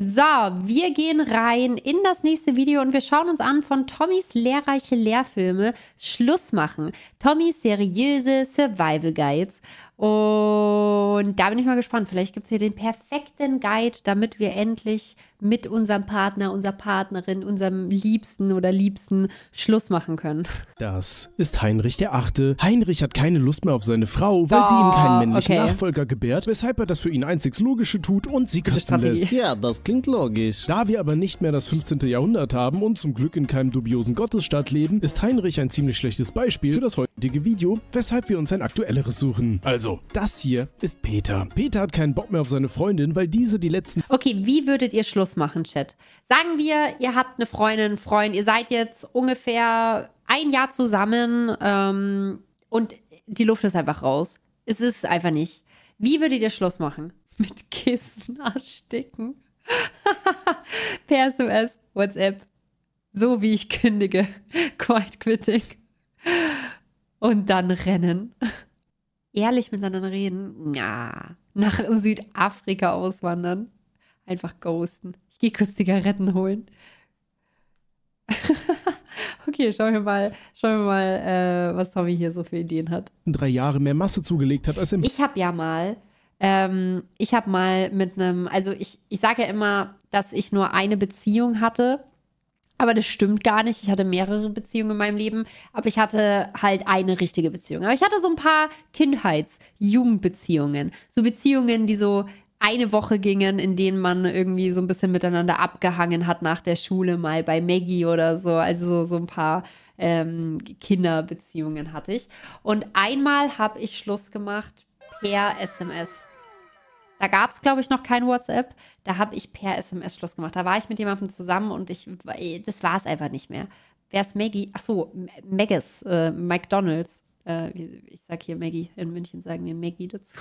So, wir gehen rein in das nächste Video und wir schauen uns an von Tommys lehrreiche Lehrfilme Schluss machen. Tommys seriöse Survival Guides. Und da bin ich mal gespannt. Vielleicht gibt es hier den perfekten Guide, damit wir endlich mit unserem Partner, unserer Partnerin, unserem Liebsten oder Liebsten Schluss machen können. Das ist Heinrich der Achte. Heinrich hat keine Lust mehr auf seine Frau, weil oh, sie ihm keinen männlichen okay. Nachfolger gebärt, weshalb er das für ihn einzig Logische tut und sie köpfen lässt. Ja, das klingt logisch. Da wir aber nicht mehr das 15. Jahrhundert haben und zum Glück in keinem dubiosen Gottesstaat leben, ist Heinrich ein ziemlich schlechtes Beispiel für das heutige heutige Video, weshalb wir uns ein aktuelleres suchen. Also, das hier ist Peter. Peter hat keinen Bock mehr auf seine Freundin, weil diese die letzten... Okay, wie würdet ihr Schluss machen, Chat? Sagen wir, ihr habt eine Freundin, Freund, ihr seid jetzt ungefähr ein Jahr zusammen ähm, und die Luft ist einfach raus. Es ist einfach nicht. Wie würdet ihr Schluss machen? Mit Kissen ersticken. per SMS, WhatsApp. So wie ich kündige. Quite quitting und dann rennen. Ehrlich miteinander reden. Ja. Nach Südafrika auswandern. Einfach ghosten. Ich gehe kurz Zigaretten holen. okay, schauen wir mal, schauen wir mal äh, was Tommy hier so für Ideen hat. Drei Jahre mehr Masse zugelegt hat als im. Ich habe ja mal, ähm, ich habe mal mit einem, also ich, ich sage ja immer, dass ich nur eine Beziehung hatte aber das stimmt gar nicht. Ich hatte mehrere Beziehungen in meinem Leben, aber ich hatte halt eine richtige Beziehung. Aber ich hatte so ein paar Kindheits-Jugendbeziehungen. So Beziehungen, die so eine Woche gingen, in denen man irgendwie so ein bisschen miteinander abgehangen hat nach der Schule, mal bei Maggie oder so. Also so, so ein paar ähm, Kinderbeziehungen hatte ich. Und einmal habe ich Schluss gemacht per SMS. Da gab es, glaube ich, noch kein WhatsApp. Da habe ich per SMS Schluss gemacht. Da war ich mit jemandem zusammen und ich, äh, das war es einfach nicht mehr. Wer ist Maggie? Ach so, Maggis, äh, McDonalds. Äh, ich sage hier Maggie. In München sagen wir Maggie dazu.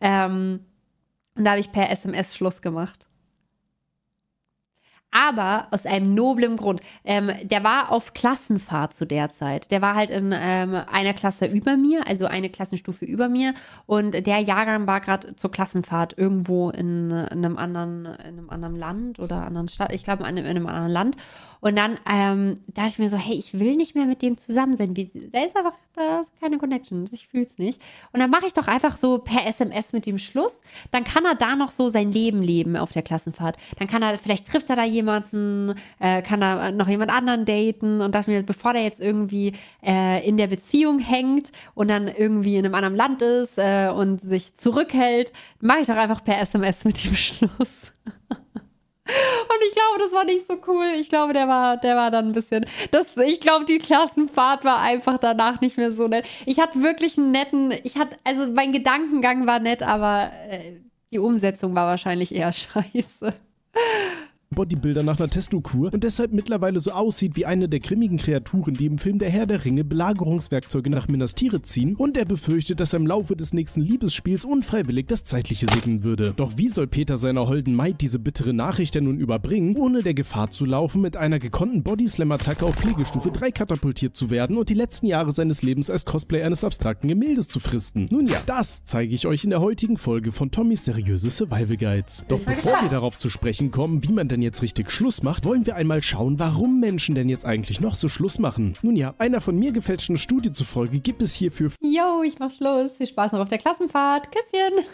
Ähm, und da habe ich per SMS Schluss gemacht aber aus einem noblen Grund. Ähm, der war auf Klassenfahrt zu der Zeit. Der war halt in ähm, einer Klasse über mir, also eine Klassenstufe über mir. Und der Jahrgang war gerade zur Klassenfahrt irgendwo in, in, einem anderen, in einem anderen Land oder anderen Stadt. Ich glaube, in, in einem anderen Land. Und dann ähm, dachte ich mir so, hey, ich will nicht mehr mit dem zusammen sein. Wie, da ist einfach da ist keine Connection. Also ich fühle es nicht. Und dann mache ich doch einfach so per SMS mit dem Schluss. Dann kann er da noch so sein Leben leben auf der Klassenfahrt. Dann kann er, vielleicht trifft er da jemanden, äh, kann er noch jemand anderen daten. Und dachte mir, bevor der jetzt irgendwie äh, in der Beziehung hängt und dann irgendwie in einem anderen Land ist äh, und sich zurückhält, mache ich doch einfach per SMS mit dem Schluss. Und ich glaube, das war nicht so cool. Ich glaube, der war, der war dann ein bisschen. Das, ich glaube, die Klassenfahrt war einfach danach nicht mehr so nett. Ich hatte wirklich einen netten. Ich hatte, also mein Gedankengang war nett, aber äh, die Umsetzung war wahrscheinlich eher scheiße. Bodybuilder nach einer Testokur und deshalb mittlerweile so aussieht wie eine der grimmigen Kreaturen, die im Film Der Herr der Ringe Belagerungswerkzeuge nach Minas Tirith ziehen und er befürchtet, dass er im Laufe des nächsten Liebesspiels unfreiwillig das Zeitliche segnen würde. Doch wie soll Peter seiner holden Maid diese bittere Nachricht denn nun überbringen, ohne der Gefahr zu laufen, mit einer gekonnten Bodyslam-Attacke auf Pflegestufe 3 katapultiert zu werden und die letzten Jahre seines Lebens als Cosplay eines abstrakten Gemäldes zu fristen? Nun ja, das zeige ich euch in der heutigen Folge von Tommys seriöse Survival Guides. Doch bevor wir darauf zu sprechen kommen, wie man denn jetzt richtig Schluss macht, wollen wir einmal schauen, warum Menschen denn jetzt eigentlich noch so Schluss machen. Nun ja, einer von mir gefälschten Studie zufolge gibt es hierfür... Yo, ich mach Schluss. Viel Spaß noch auf der Klassenfahrt. Küsschen.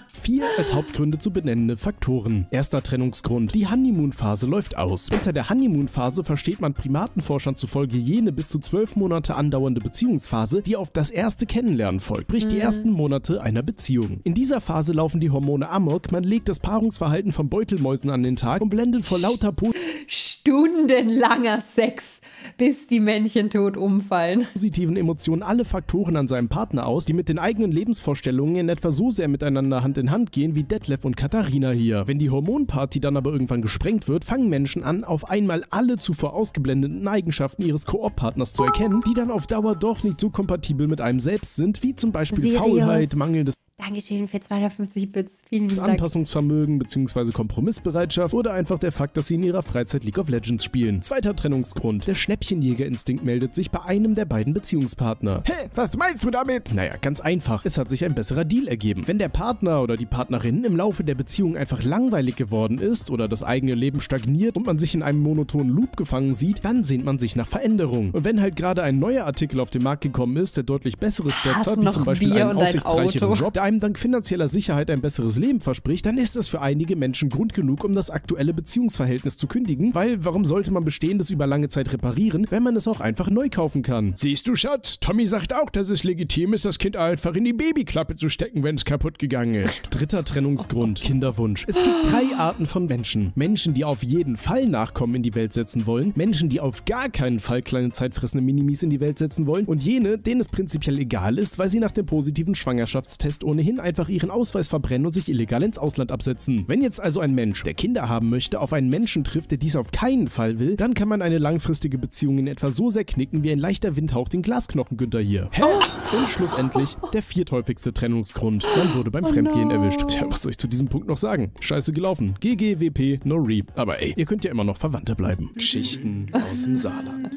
vier als Hauptgründe zu benennende Faktoren. Erster Trennungsgrund. Die Honeymoon-Phase läuft aus. Unter der Honeymoon-Phase versteht man Primatenforschern zufolge jene bis zu zwölf Monate andauernde Beziehungsphase, die auf das erste Kennenlernen folgt, sprich die mhm. ersten Monate einer Beziehung. In dieser Phase laufen die Hormone amok, man legt das Paarungsverhalten von Beutelmäusen an den Tag geblendet vor lauter po Stundenlanger Sex, bis die Männchen tot umfallen. Positiven Emotionen alle Faktoren an seinem Partner aus, die mit den eigenen Lebensvorstellungen in etwa so sehr miteinander Hand in Hand gehen wie Detlef und Katharina hier. Wenn die Hormonparty dann aber irgendwann gesprengt wird, fangen Menschen an, auf einmal alle zuvor ausgeblendeten Eigenschaften ihres Koop-Partners zu erkennen, die dann auf Dauer doch nicht so kompatibel mit einem selbst sind, wie zum Beispiel Sirius. Faulheit, mangelndes Dankeschön für 250 Bits. Vielen Dank. Das Anpassungsvermögen bzw. Kompromissbereitschaft oder einfach der Fakt, dass sie in ihrer Freizeit League of Legends spielen. Zweiter Trennungsgrund. Der Schnäppchenjägerinstinkt meldet sich bei einem der beiden Beziehungspartner. Hä, was meinst du damit? Naja, ganz einfach. Es hat sich ein besserer Deal ergeben. Wenn der Partner oder die Partnerin im Laufe der Beziehung einfach langweilig geworden ist oder das eigene Leben stagniert und man sich in einem monotonen Loop gefangen sieht, dann sehnt man sich nach Veränderung. Und wenn halt gerade ein neuer Artikel auf den Markt gekommen ist, der deutlich bessere Stats hat, wie zum Beispiel einen aussichtsreicheren ein Job, einem dank finanzieller Sicherheit ein besseres Leben verspricht, dann ist das für einige Menschen Grund genug, um das aktuelle Beziehungsverhältnis zu kündigen, weil warum sollte man Bestehendes über lange Zeit reparieren, wenn man es auch einfach neu kaufen kann? Siehst du, Schatz, Tommy sagt auch, dass es legitim ist, das Kind einfach in die Babyklappe zu stecken, wenn es kaputt gegangen ist. Dritter Trennungsgrund, Kinderwunsch. Es gibt drei Arten von Menschen. Menschen, die auf jeden Fall Nachkommen in die Welt setzen wollen, Menschen, die auf gar keinen Fall kleine zeitfressende Minimis in die Welt setzen wollen und jene, denen es prinzipiell egal ist, weil sie nach dem positiven Schwangerschaftstest ohne ohnehin einfach ihren Ausweis verbrennen und sich illegal ins Ausland absetzen. Wenn jetzt also ein Mensch, der Kinder haben möchte, auf einen Menschen trifft, der dies auf keinen Fall will, dann kann man eine langfristige Beziehung in etwa so sehr knicken, wie ein leichter Windhauch den Glasknochengünter hier. Hä? Oh. Und schlussendlich der vierthäufigste Trennungsgrund. Man wurde beim oh Fremdgehen erwischt. Tja, was soll ich zu diesem Punkt noch sagen? Scheiße gelaufen. GGWP, no re. Aber ey, ihr könnt ja immer noch Verwandte bleiben. Geschichten aus dem Saarland.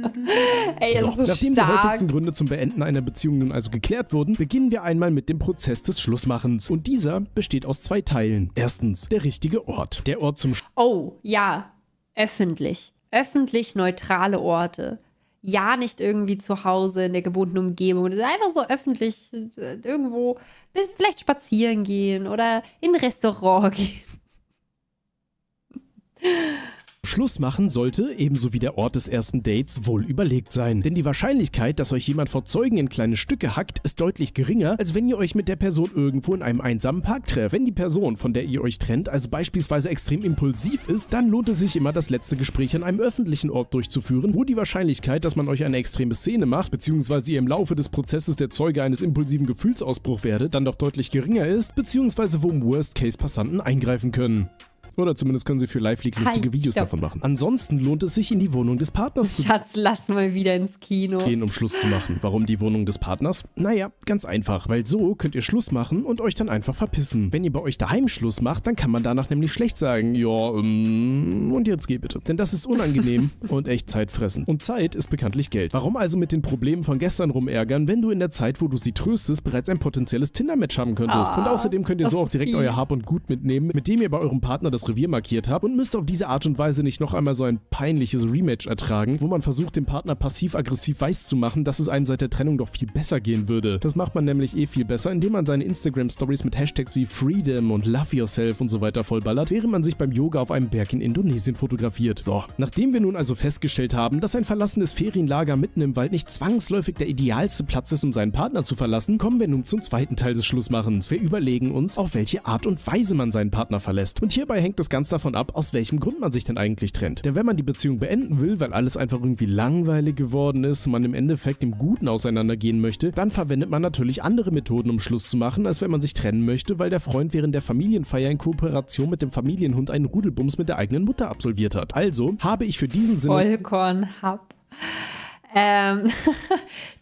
Ey, so, so, nachdem stark. die häufigsten Gründe zum Beenden einer Beziehung nun also geklärt wurden, beginnen wir einmal mit dem Prozess des Schlussmachens. Und dieser besteht aus zwei Teilen. Erstens, der richtige Ort. Der Ort zum Sch Oh, ja, öffentlich. Öffentlich neutrale Orte. Ja, nicht irgendwie zu Hause in der gewohnten Umgebung. Einfach so öffentlich äh, irgendwo, vielleicht spazieren gehen oder in ein Restaurant gehen. Schluss machen sollte, ebenso wie der Ort des ersten Dates, wohl überlegt sein. Denn die Wahrscheinlichkeit, dass euch jemand vor Zeugen in kleine Stücke hackt, ist deutlich geringer, als wenn ihr euch mit der Person irgendwo in einem einsamen Park trefft. Wenn die Person, von der ihr euch trennt, also beispielsweise extrem impulsiv ist, dann lohnt es sich immer, das letzte Gespräch an einem öffentlichen Ort durchzuführen, wo die Wahrscheinlichkeit, dass man euch eine extreme Szene macht, beziehungsweise ihr im Laufe des Prozesses der Zeuge eines impulsiven Gefühlsausbruchs werdet, dann doch deutlich geringer ist, beziehungsweise wo im Worst Case Passanten eingreifen können. Oder zumindest können sie für live League lustige halt, Videos stopp. davon machen. Ansonsten lohnt es sich, in die Wohnung des Partners zu Schatz, lass mal wieder ins Kino. gehen, um Schluss zu machen. Warum die Wohnung des Partners? Naja, ganz einfach. Weil so könnt ihr Schluss machen und euch dann einfach verpissen. Wenn ihr bei euch daheim Schluss macht, dann kann man danach nämlich schlecht sagen, ja, ähm, und jetzt geh bitte. Denn das ist unangenehm und echt zeitfressend. Und Zeit ist bekanntlich Geld. Warum also mit den Problemen von gestern rumärgern, wenn du in der Zeit, wo du sie tröstest, bereits ein potenzielles Tinder-Match haben könntest? Oh, und außerdem könnt ihr so auch direkt fies. euer Hab und Gut mitnehmen, mit dem ihr bei eurem Partner das das Revier markiert habe und müsste auf diese Art und Weise nicht noch einmal so ein peinliches Rematch ertragen, wo man versucht, dem Partner passiv-aggressiv weiß zu machen, dass es einem seit der Trennung doch viel besser gehen würde. Das macht man nämlich eh viel besser, indem man seine Instagram-Stories mit Hashtags wie Freedom und Love Yourself und so weiter vollballert, während man sich beim Yoga auf einem Berg in Indonesien fotografiert. So, nachdem wir nun also festgestellt haben, dass ein verlassenes Ferienlager mitten im Wald nicht zwangsläufig der idealste Platz ist, um seinen Partner zu verlassen, kommen wir nun zum zweiten Teil des Schlussmachens. Wir überlegen uns, auf welche Art und Weise man seinen Partner verlässt. Und hierbei hängt hängt das ganz davon ab, aus welchem Grund man sich denn eigentlich trennt. Denn wenn man die Beziehung beenden will, weil alles einfach irgendwie langweilig geworden ist und man im Endeffekt im Guten auseinandergehen möchte, dann verwendet man natürlich andere Methoden, um Schluss zu machen, als wenn man sich trennen möchte, weil der Freund während der Familienfeier in Kooperation mit dem Familienhund einen Rudelbums mit der eigenen Mutter absolviert hat. Also habe ich für diesen Sinne... Vollkornhub. Ähm,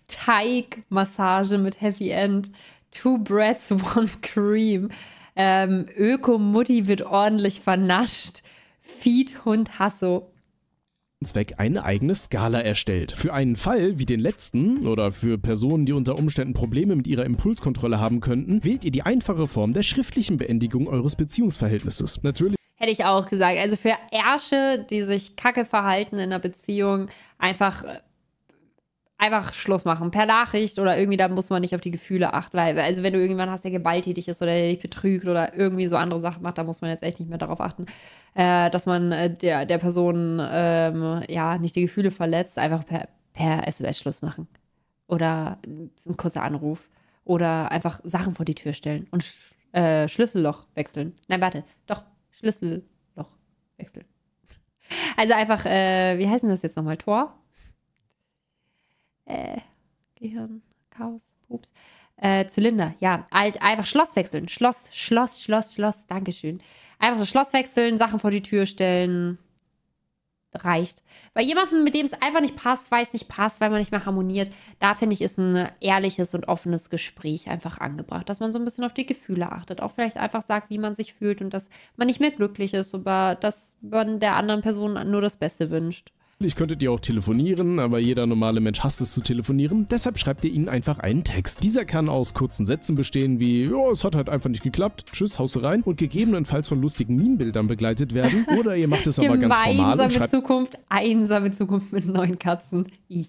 Teigmassage mit Heavy End. Two breads, one cream. Ähm, Ökomutti wird ordentlich vernascht. Feed Hund Hasso Zweck eine eigene Skala erstellt. Für einen Fall wie den letzten oder für Personen, die unter Umständen Probleme mit ihrer Impulskontrolle haben könnten, wählt ihr die einfache Form der schriftlichen Beendigung eures Beziehungsverhältnisses. Natürlich. Hätte ich auch gesagt. Also für Ärsche, die sich kacke verhalten in einer Beziehung, einfach äh, einfach Schluss machen. Per Nachricht oder irgendwie, da muss man nicht auf die Gefühle achten. Weil, also wenn du irgendjemanden hast, der gewalttätig ist oder der dich betrügt oder irgendwie so andere Sachen macht, da muss man jetzt echt nicht mehr darauf achten, äh, dass man äh, der, der Person ähm, ja nicht die Gefühle verletzt. Einfach per, per SMS Schluss machen. Oder ein kurzer Anruf. Oder einfach Sachen vor die Tür stellen und sch äh, Schlüsselloch wechseln. Nein, warte, doch, Schlüsselloch wechseln. Also einfach, äh, wie heißen das jetzt nochmal? Tor? äh, Gehirn, Chaos, Ups. Äh, Zylinder, ja. Alt, einfach Schloss wechseln. Schloss, Schloss, Schloss, Schloss. Dankeschön. Einfach so Schloss wechseln, Sachen vor die Tür stellen. Reicht. Bei jemandem, mit dem es einfach nicht passt, weil es nicht passt, weil man nicht mehr harmoniert, da finde ich, ist ein ehrliches und offenes Gespräch einfach angebracht. Dass man so ein bisschen auf die Gefühle achtet. Auch vielleicht einfach sagt, wie man sich fühlt und dass man nicht mehr glücklich ist, aber dass man der anderen Person nur das Beste wünscht. Natürlich könntet ihr auch telefonieren, aber jeder normale Mensch hasst es zu telefonieren, deshalb schreibt ihr ihnen einfach einen Text. Dieser kann aus kurzen Sätzen bestehen wie, ja, es hat halt einfach nicht geklappt, tschüss, haust rein und gegebenenfalls von lustigen Meme-Bildern begleitet werden. Oder ihr macht es aber ganz formal und schreibt... Einsame Zukunft, einsame Zukunft mit neuen Katzen, ich.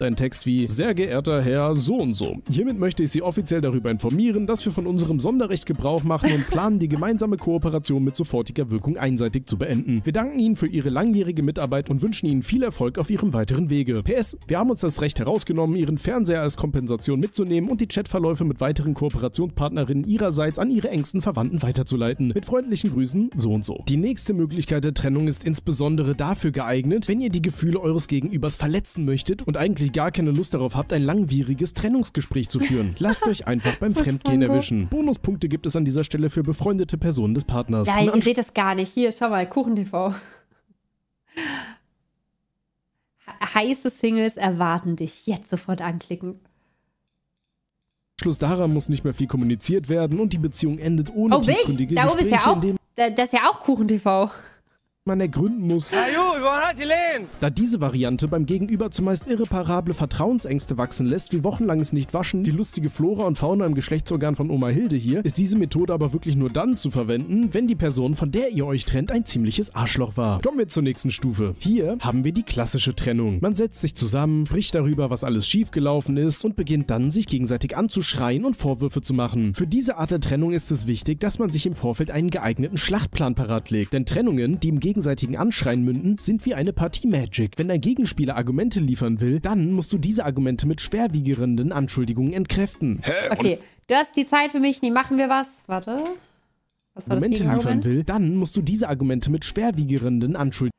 Ein Text wie Sehr geehrter Herr so und so. Hiermit möchte ich Sie offiziell darüber informieren, dass wir von unserem Sonderrecht Gebrauch machen und planen, die gemeinsame Kooperation mit sofortiger Wirkung einseitig zu beenden. Wir danken Ihnen für Ihre langjährige Mitarbeit und wünschen Ihnen viel Erfolg auf Ihrem weiteren Wege. PS, wir haben uns das Recht herausgenommen, Ihren Fernseher als Kompensation mitzunehmen und die Chatverläufe mit weiteren Kooperationspartnerinnen Ihrerseits an Ihre engsten Verwandten weiterzuleiten. Mit freundlichen Grüßen, so und so. Die nächste Möglichkeit der Trennung ist insbesondere dafür geeignet, wenn ihr die Gefühle eures Gegenübers verletzen möchtet und eigentlich ihr gar keine Lust darauf habt, ein langwieriges Trennungsgespräch zu führen. Lasst euch einfach beim Fremdgehen erwischen. Bonuspunkte gibt es an dieser Stelle für befreundete Personen des Partners. Ja, ihr seht das gar nicht. Hier, schau mal, KuchenTV. Heiße Singles erwarten dich. Jetzt sofort anklicken. Schluss daran muss nicht mehr viel kommuniziert werden und die Beziehung endet ohne oh, tiefgründige Gespräche. Darum ist ja auch, das ist ja auch KuchenTV man ergründen muss, halt da diese Variante beim Gegenüber zumeist irreparable Vertrauensängste wachsen lässt, wie wochenlanges Nichtwaschen, die lustige Flora und Fauna im Geschlechtsorgan von Oma Hilde hier, ist diese Methode aber wirklich nur dann zu verwenden, wenn die Person, von der ihr euch trennt, ein ziemliches Arschloch war. Kommen wir zur nächsten Stufe. Hier haben wir die klassische Trennung. Man setzt sich zusammen, bricht darüber, was alles schiefgelaufen ist und beginnt dann, sich gegenseitig anzuschreien und Vorwürfe zu machen. Für diese Art der Trennung ist es wichtig, dass man sich im Vorfeld einen geeigneten Schlachtplan parat legt, denn Trennungen, die im Gegenüber gegenseitigen Anschreien münden, sind wir eine Partie Magic. Wenn dein Gegenspieler Argumente liefern will, dann musst du diese Argumente mit schwerwiegerenden Anschuldigungen entkräften. Hä? Okay, du hast die Zeit für mich, nie machen wir was. Warte. Was war Argumente liefern will, dann musst du diese Argumente mit schwerwiegerenden Anschuldigungen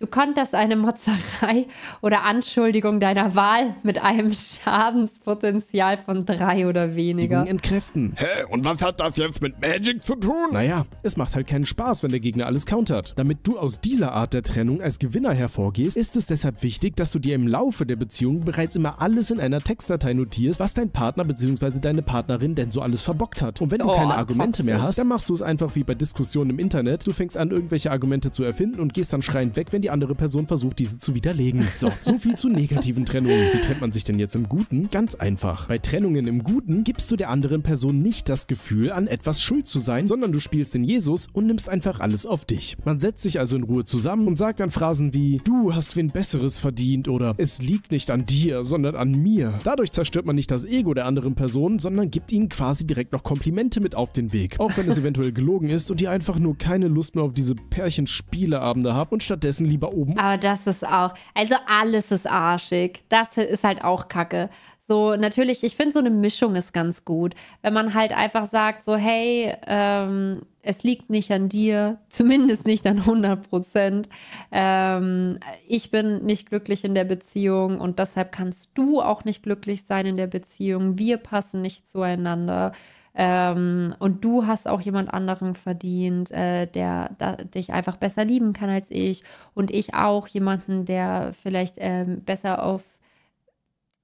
Du konterst eine Motzerei oder Anschuldigung deiner Wahl mit einem Schadenspotenzial von drei oder weniger. Entkräften. Hä? Und was hat das jetzt mit Magic zu tun? Naja, es macht halt keinen Spaß, wenn der Gegner alles countert. Damit du aus dieser Art der Trennung als Gewinner hervorgehst, ist es deshalb wichtig, dass du dir im Laufe der Beziehung bereits immer alles in einer Textdatei notierst, was dein Partner bzw. deine Partnerin denn so alles verbockt hat. Und wenn du oh, keine Argumente mehr hast, dann machst du es einfach wie bei Diskussionen im Internet. Du fängst an, irgendwelche Argumente zu erfinden und gehst dann schreiend weg, wenn die andere Person versucht, diese zu widerlegen. So, so viel zu negativen Trennungen. Wie trennt man sich denn jetzt im Guten? Ganz einfach. Bei Trennungen im Guten gibst du der anderen Person nicht das Gefühl, an etwas schuld zu sein, sondern du spielst den Jesus und nimmst einfach alles auf dich. Man setzt sich also in Ruhe zusammen und sagt dann Phrasen wie, du hast wen Besseres verdient oder es liegt nicht an dir, sondern an mir. Dadurch zerstört man nicht das Ego der anderen Person, sondern gibt ihnen quasi direkt noch Komplimente mit auf den Weg. Auch wenn es eventuell gelogen ist und ihr einfach nur keine Lust mehr auf diese Pärchenspieleabende habt und stattdessen lieber oben. Aber das ist auch, also alles ist arschig. Das ist halt auch Kacke. So, natürlich, ich finde, so eine Mischung ist ganz gut. Wenn man halt einfach sagt, so, hey, ähm, es liegt nicht an dir, zumindest nicht an 100 Prozent. Ähm, ich bin nicht glücklich in der Beziehung und deshalb kannst du auch nicht glücklich sein in der Beziehung. Wir passen nicht zueinander. Ähm, und du hast auch jemand anderen verdient, äh, der, da, dich einfach besser lieben kann als ich. Und ich auch jemanden, der vielleicht ähm, besser auf,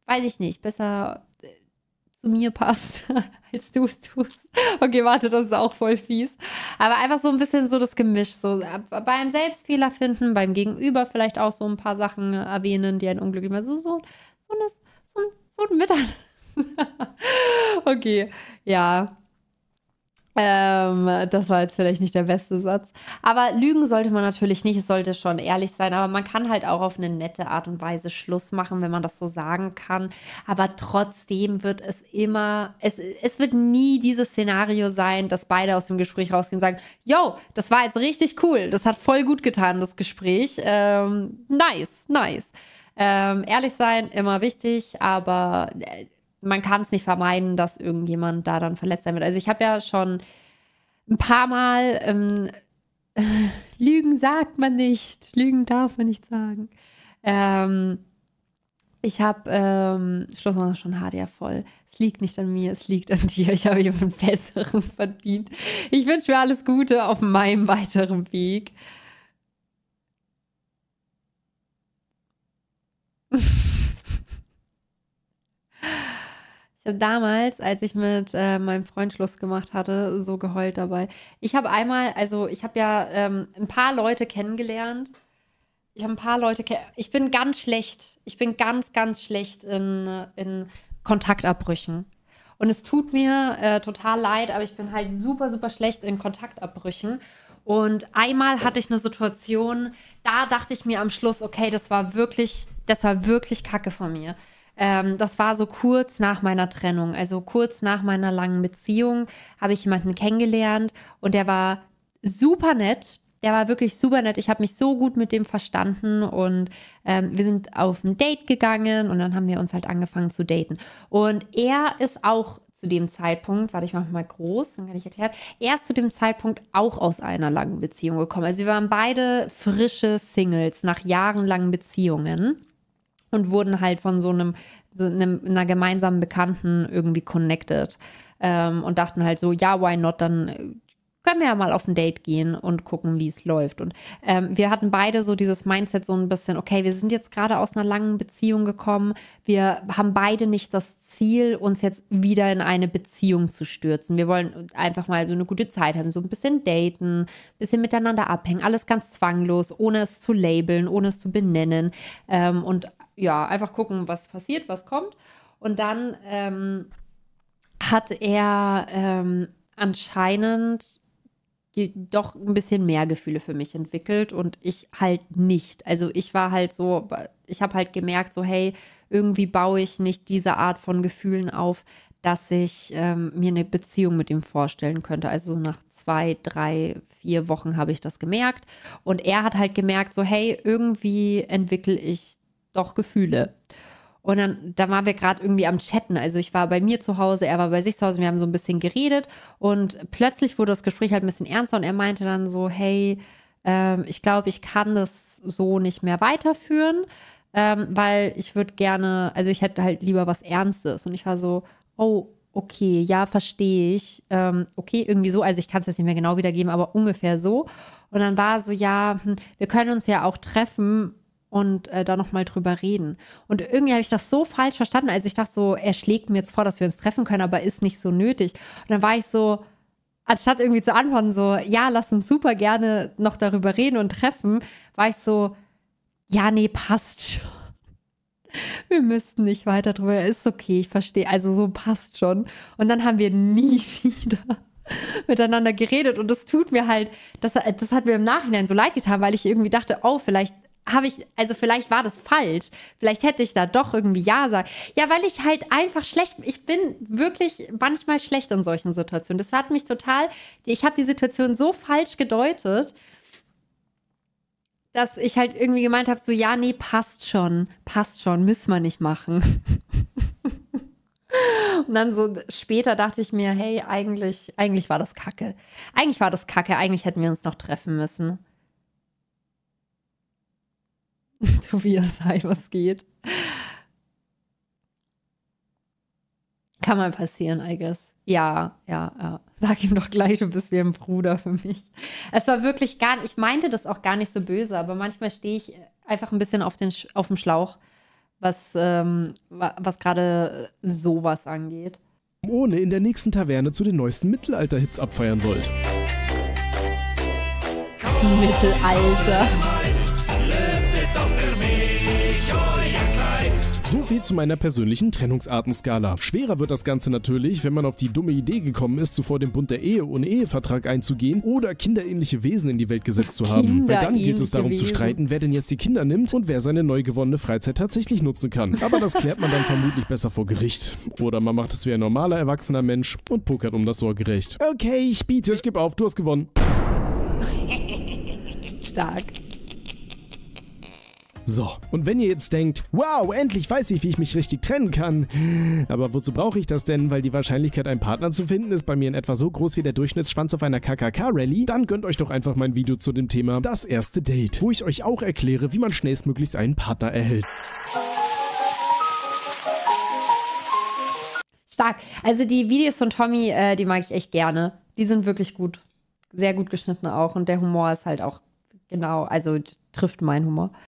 weiß ich nicht, besser zu mir passt, als du es tust. Okay, warte, das ist auch voll fies. Aber einfach so ein bisschen so das Gemisch. So beim Selbstfehler finden, beim Gegenüber vielleicht auch so ein paar Sachen erwähnen, die ein Unglück immer so, so, so, so, so ein Miteinander. okay, ja. Ähm, das war jetzt vielleicht nicht der beste Satz. Aber lügen sollte man natürlich nicht, es sollte schon ehrlich sein. Aber man kann halt auch auf eine nette Art und Weise Schluss machen, wenn man das so sagen kann. Aber trotzdem wird es immer, es, es wird nie dieses Szenario sein, dass beide aus dem Gespräch rausgehen und sagen, yo, das war jetzt richtig cool, das hat voll gut getan, das Gespräch. Ähm, nice, nice. Ähm, ehrlich sein, immer wichtig, aber... Äh, man kann es nicht vermeiden, dass irgendjemand da dann verletzt sein wird. Also ich habe ja schon ein paar Mal ähm, Lügen sagt man nicht, Lügen darf man nicht sagen. Ähm, ich habe, ähm, Schluss war schon Haare ja voll. Es liegt nicht an mir, es liegt an dir. Ich habe jemanden Besseren verdient. Ich wünsche mir alles Gute auf meinem weiteren Weg. Ich habe damals, als ich mit äh, meinem Freund Schluss gemacht hatte, so geheult dabei. Ich habe einmal, also ich habe ja ähm, ein paar Leute kennengelernt. Ich habe ein paar Leute Ich bin ganz schlecht. Ich bin ganz, ganz schlecht in, in Kontaktabbrüchen. Und es tut mir äh, total leid, aber ich bin halt super, super schlecht in Kontaktabbrüchen. Und einmal hatte ich eine Situation, da dachte ich mir am Schluss, okay, das war wirklich, das war wirklich Kacke von mir. Ähm, das war so kurz nach meiner Trennung, also kurz nach meiner langen Beziehung, habe ich jemanden kennengelernt und der war super nett. Der war wirklich super nett. Ich habe mich so gut mit dem verstanden und ähm, wir sind auf ein Date gegangen und dann haben wir uns halt angefangen zu daten. Und er ist auch zu dem Zeitpunkt, warte, ich mache mal groß, dann kann ich erklären, er ist zu dem Zeitpunkt auch aus einer langen Beziehung gekommen. Also wir waren beide frische Singles nach jahrelangen Beziehungen und wurden halt von so einem, so einem einer gemeinsamen Bekannten irgendwie connected ähm, und dachten halt so, ja, why not, dann können wir ja mal auf ein Date gehen und gucken, wie es läuft. Und ähm, wir hatten beide so dieses Mindset so ein bisschen, okay, wir sind jetzt gerade aus einer langen Beziehung gekommen. Wir haben beide nicht das Ziel, uns jetzt wieder in eine Beziehung zu stürzen. Wir wollen einfach mal so eine gute Zeit haben, so ein bisschen daten, ein bisschen miteinander abhängen, alles ganz zwanglos, ohne es zu labeln, ohne es zu benennen ähm, und ja, einfach gucken, was passiert, was kommt. Und dann ähm, hat er ähm, anscheinend doch ein bisschen mehr Gefühle für mich entwickelt und ich halt nicht. Also ich war halt so, ich habe halt gemerkt, so hey, irgendwie baue ich nicht diese Art von Gefühlen auf, dass ich ähm, mir eine Beziehung mit ihm vorstellen könnte. Also nach zwei, drei, vier Wochen habe ich das gemerkt. Und er hat halt gemerkt, so hey, irgendwie entwickle ich doch Gefühle. Und dann, da waren wir gerade irgendwie am Chatten. Also ich war bei mir zu Hause, er war bei sich zu Hause, wir haben so ein bisschen geredet und plötzlich wurde das Gespräch halt ein bisschen ernster und er meinte dann so, hey, ähm, ich glaube, ich kann das so nicht mehr weiterführen, ähm, weil ich würde gerne, also ich hätte halt lieber was Ernstes. Und ich war so, oh, okay, ja, verstehe ich. Ähm, okay, irgendwie so, also ich kann es jetzt nicht mehr genau wiedergeben, aber ungefähr so. Und dann war so, ja, hm, wir können uns ja auch treffen, und äh, da nochmal drüber reden. Und irgendwie habe ich das so falsch verstanden. Also ich dachte so, er schlägt mir jetzt vor, dass wir uns treffen können, aber ist nicht so nötig. Und dann war ich so, anstatt irgendwie zu antworten, so, ja, lass uns super gerne noch darüber reden und treffen, war ich so, ja, nee, passt schon. Wir müssten nicht weiter drüber. Ist okay, ich verstehe. Also so passt schon. Und dann haben wir nie wieder miteinander geredet. Und das tut mir halt, das, das hat mir im Nachhinein so leid getan, weil ich irgendwie dachte, oh, vielleicht habe ich, also vielleicht war das falsch. Vielleicht hätte ich da doch irgendwie Ja sagen. Ja, weil ich halt einfach schlecht, ich bin wirklich manchmal schlecht in solchen Situationen. Das hat mich total, ich habe die Situation so falsch gedeutet, dass ich halt irgendwie gemeint habe, so ja, nee, passt schon, passt schon, müssen wir nicht machen. Und dann so später dachte ich mir, hey, eigentlich, eigentlich war das Kacke. Eigentlich war das Kacke, eigentlich hätten wir uns noch treffen müssen. Tobias, hi, was geht? Kann mal passieren, I guess. Ja, ja, ja. Sag ihm doch gleich, du bist wie ein Bruder für mich. Es war wirklich gar nicht, ich meinte das auch gar nicht so böse, aber manchmal stehe ich einfach ein bisschen auf, den, auf dem Schlauch, was, ähm, was gerade sowas angeht. Ohne in der nächsten Taverne zu den neuesten Mittelalter-Hits abfeiern wollt. Mittelalter. So viel zu meiner persönlichen Trennungsartenskala. Schwerer wird das Ganze natürlich, wenn man auf die dumme Idee gekommen ist, zuvor den Bund der Ehe ohne Ehevertrag einzugehen oder kinderähnliche Wesen in die Welt gesetzt zu haben. Weil dann gilt es darum Wesen. zu streiten, wer denn jetzt die Kinder nimmt und wer seine neu gewonnene Freizeit tatsächlich nutzen kann. Aber das klärt man dann vermutlich besser vor Gericht. Oder man macht es wie ein normaler erwachsener Mensch und pokert um das Sorgerecht. Okay, ich biete, ich gebe auf, du hast gewonnen. Stark. So, und wenn ihr jetzt denkt, wow, endlich weiß ich, wie ich mich richtig trennen kann. Aber wozu brauche ich das denn? Weil die Wahrscheinlichkeit, einen Partner zu finden, ist bei mir in etwa so groß wie der Durchschnittsschwanz auf einer KKK-Rally. Dann gönnt euch doch einfach mein Video zu dem Thema Das erste Date, wo ich euch auch erkläre, wie man schnellstmöglichst einen Partner erhält. Stark. Also die Videos von Tommy, äh, die mag ich echt gerne. Die sind wirklich gut. Sehr gut geschnitten auch. Und der Humor ist halt auch genau, also trifft meinen Humor.